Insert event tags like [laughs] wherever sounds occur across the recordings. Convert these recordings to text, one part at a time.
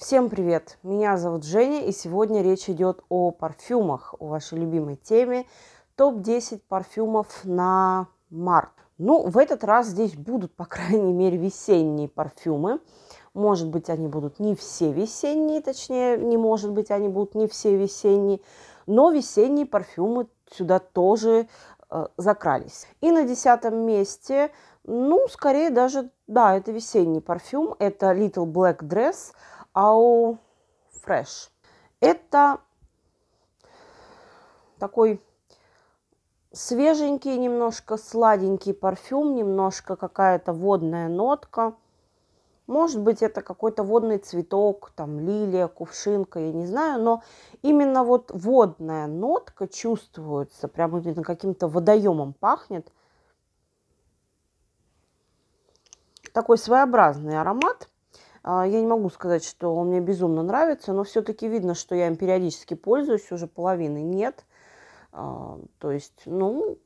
Всем привет! Меня зовут Женя, и сегодня речь идет о парфюмах, о вашей любимой теме. Топ-10 парфюмов на март. Ну, в этот раз здесь будут, по [laughs] крайней мере, весенние парфюмы. Может быть, они будут не все весенние, точнее, не может быть, они будут не все весенние, но весенние парфюмы сюда тоже э, закрались. И на десятом месте, ну, скорее даже, да, это весенний парфюм, это Little Black Dress – Ау Fresh. Это такой свеженький, немножко сладенький парфюм, немножко какая-то водная нотка. Может быть, это какой-то водный цветок, там лилия, кувшинка, я не знаю, но именно вот водная нотка чувствуется, прям именно каким-то водоемом пахнет. Такой своеобразный аромат – а, я не могу сказать, что он мне безумно нравится, но все-таки видно, что я им периодически пользуюсь, уже половины нет. А, то есть, ну,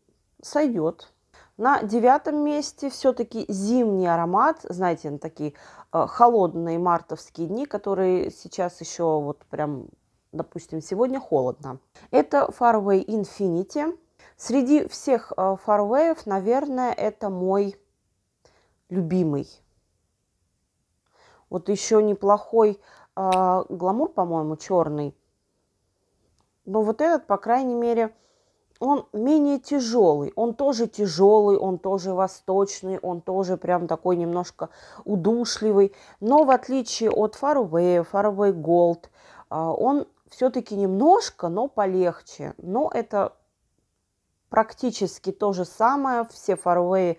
сойдет. На девятом месте все-таки зимний аромат, знаете, на такие а, холодные мартовские дни, которые сейчас еще вот прям, допустим, сегодня холодно. Это Farway Infinity. Среди всех фарвеев, наверное, это мой любимый вот еще неплохой э, гламур, по-моему, черный. Но вот этот, по крайней мере, он менее тяжелый. Он тоже тяжелый, он тоже восточный, он тоже прям такой немножко удушливый. Но в отличие от Faraway, Faraway Gold, а, он все-таки немножко, но полегче. Но это практически то же самое. Все Faraway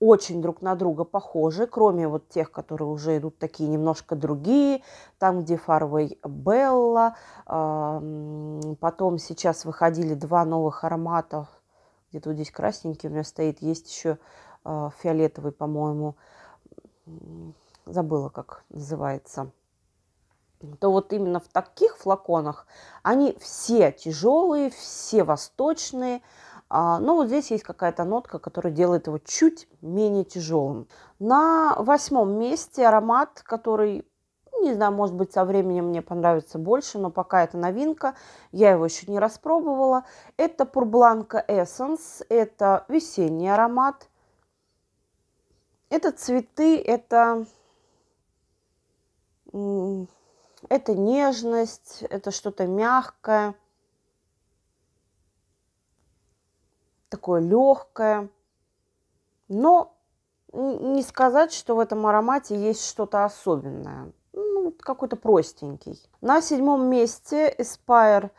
очень друг на друга похожи, кроме вот тех, которые уже идут такие немножко другие, там, где Фарвей Белла, потом сейчас выходили два новых аромата, где-то вот здесь красненький у меня стоит, есть еще а, фиолетовый, по-моему, забыла, как называется, то вот именно в таких флаконах они все тяжелые, все восточные, а, но ну, вот здесь есть какая-то нотка, которая делает его чуть менее тяжелым. На восьмом месте аромат, который ну, не знаю, может быть, со временем мне понравится больше, но пока это новинка, я его еще не распробовала. Это Пурбланка Essence, это весенний аромат. Это цветы, это, это нежность, это что-то мягкое. такое легкое. Но не сказать, что в этом аромате есть что-то особенное. Ну, какой-то простенький. На седьмом месте Aspire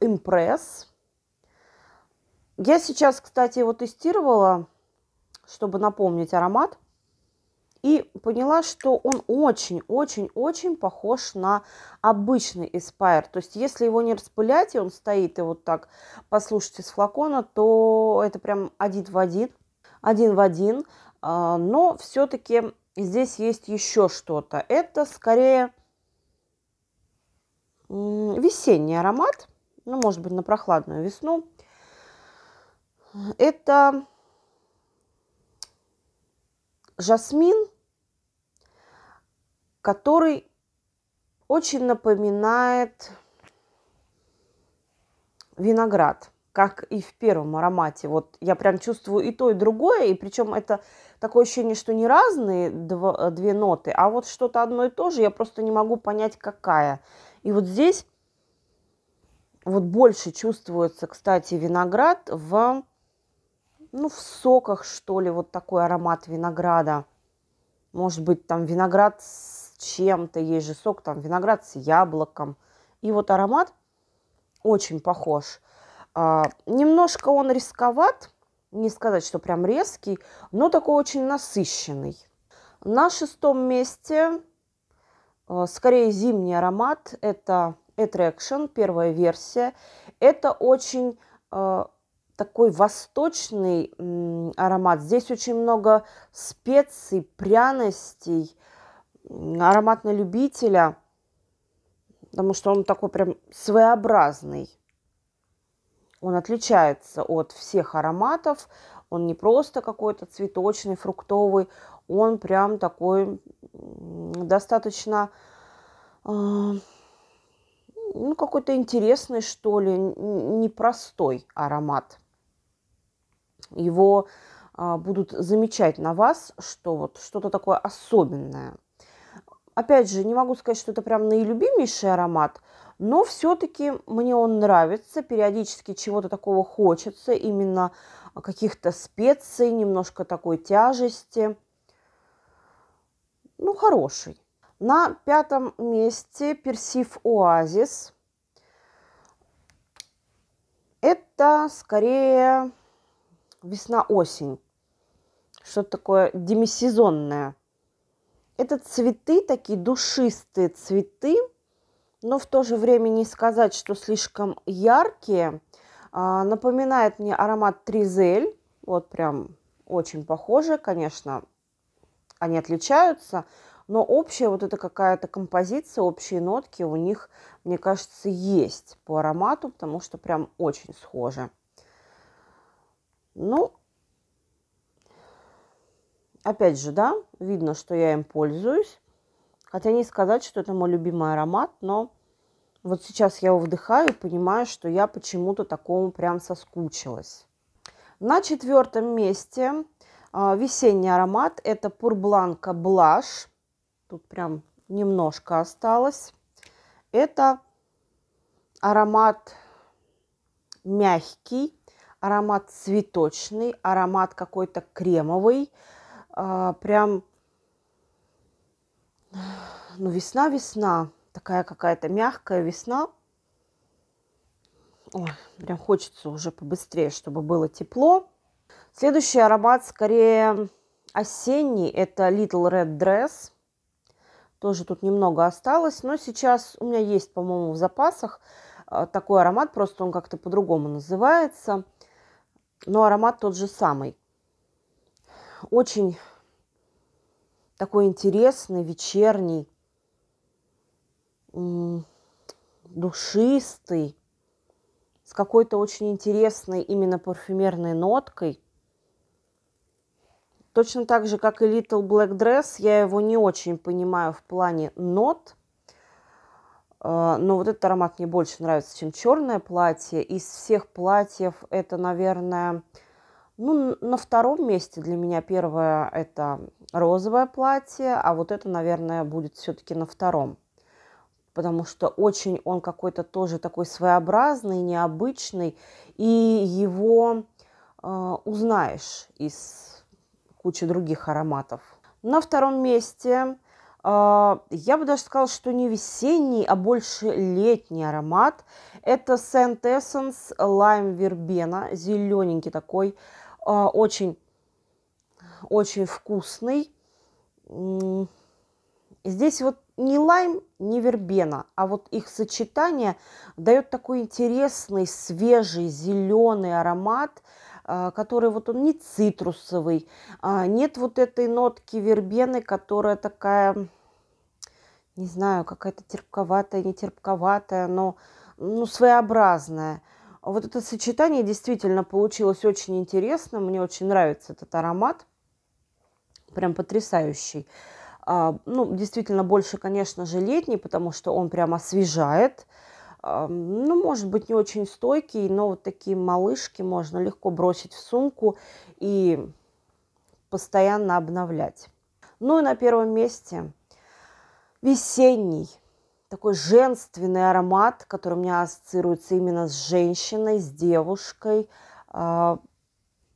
Impress. Я сейчас, кстати, его тестировала, чтобы напомнить аромат и поняла, что он очень-очень-очень похож на обычный Aspire. То есть если его не распылять, и он стоит и вот так послушайте с флакона, то это прям один в один. Один в один. А, но все-таки здесь есть еще что-то. Это скорее весенний аромат. Ну, может быть, на прохладную весну. Это жасмин который очень напоминает виноград, как и в первом аромате. Вот я прям чувствую и то, и другое, и причем это такое ощущение, что не разные дво, две ноты, а вот что-то одно и то же, я просто не могу понять, какая. И вот здесь вот больше чувствуется, кстати, виноград в, ну, в соках, что ли, вот такой аромат винограда. Может быть, там виноград с чем-то, есть же сок, там виноград с яблоком. И вот аромат очень похож. А, немножко он рисковат, не сказать, что прям резкий, но такой очень насыщенный. На шестом месте, э, скорее зимний аромат, это Attraction, первая версия. Это очень э, такой восточный э, аромат. Здесь очень много специй, пряностей аромат любителя, потому что он такой прям своеобразный. Он отличается от всех ароматов. Он не просто какой-то цветочный, фруктовый. Он прям такой достаточно а, ну, какой-то интересный, что ли, непростой аромат. Его а, будут замечать на вас, что вот что-то такое особенное опять же, не могу сказать, что это прям наилюбимейший аромат, но все-таки мне он нравится, периодически чего-то такого хочется, именно каких-то специй, немножко такой тяжести. Ну, хороший. На пятом месте персив оазис. Это скорее весна-осень. Что-то такое демисезонное. Это цветы, такие душистые цветы, но в то же время не сказать, что слишком яркие. А, напоминает мне аромат тризель. Вот прям очень похоже, конечно, они отличаются, но общая вот эта какая-то композиция, общие нотки у них, мне кажется, есть по аромату, потому что прям очень схожи. Ну, Опять же, да, видно, что я им пользуюсь. Хотя не сказать, что это мой любимый аромат, но вот сейчас я его вдыхаю и понимаю, что я почему-то такому прям соскучилась. На четвертом месте а, весенний аромат. Это Пурбланка Блаш. Тут прям немножко осталось. Это аромат мягкий, аромат цветочный, аромат какой-то кремовый, а, прям, ну, весна-весна, такая какая-то мягкая весна. Ой, прям хочется уже побыстрее, чтобы было тепло. Следующий аромат скорее осенний, это Little Red Dress. Тоже тут немного осталось, но сейчас у меня есть, по-моему, в запасах а, такой аромат, просто он как-то по-другому называется. Но аромат тот же самый очень такой интересный, вечерний, душистый, с какой-то очень интересной именно парфюмерной ноткой. Точно так же, как и Little Black Dress, я его не очень понимаю в плане нот, а, но вот этот аромат мне больше нравится, чем черное платье. Из всех платьев это, наверное, ну, на втором месте для меня первое это розовое платье, а вот это, наверное, будет все-таки на втором. Потому что очень он какой-то тоже такой своеобразный, необычный, и его э, узнаешь из кучи других ароматов. На втором месте э, я бы даже сказала, что не весенний, а больше летний аромат. Это Scent Essence Lime Verbena, зелененький такой а, очень, очень вкусный. Здесь вот не лайм, не вербена, а вот их сочетание дает такой интересный, свежий, зеленый аромат, а, который вот он не цитрусовый. А, нет вот этой нотки вербены, которая такая, не знаю, какая-то терпковатая, не терпковатая, но ну, своеобразная. Вот это сочетание действительно получилось очень интересно. Мне очень нравится этот аромат. Прям потрясающий. А, ну, действительно, больше, конечно же, летний, потому что он прям освежает. А, ну, может быть, не очень стойкий, но вот такие малышки можно легко бросить в сумку и постоянно обновлять. Ну и на первом месте весенний – такой женственный аромат, который у меня ассоциируется именно с женщиной, с девушкой, а,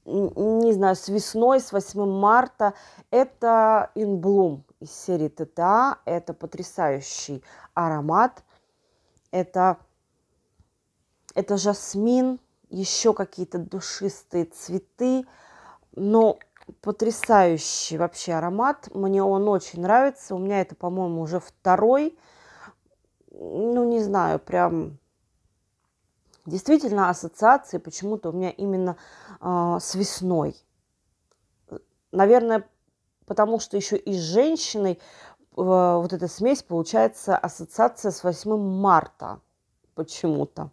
не знаю, с весной, с 8 марта. Это In Bloom из серии ТТА. Это потрясающий аромат. Это, это жасмин, еще какие-то душистые цветы. Но потрясающий вообще аромат. Мне он очень нравится. У меня это, по-моему, уже второй аромат ну не знаю, прям действительно ассоциации почему-то у меня именно э, с весной. Наверное, потому что еще и с женщиной э, вот эта смесь получается ассоциация с 8 марта почему-то.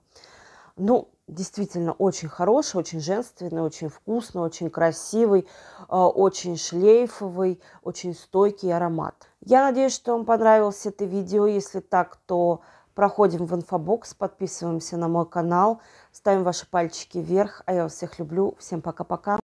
Ну, действительно очень хороший, очень женственный, очень вкусный, очень красивый, э, очень шлейфовый, очень стойкий аромат. Я надеюсь, что вам понравилось это видео. Если так, то проходим в инфобокс, подписываемся на мой канал, ставим ваши пальчики вверх. А я вас всех люблю. Всем пока-пока.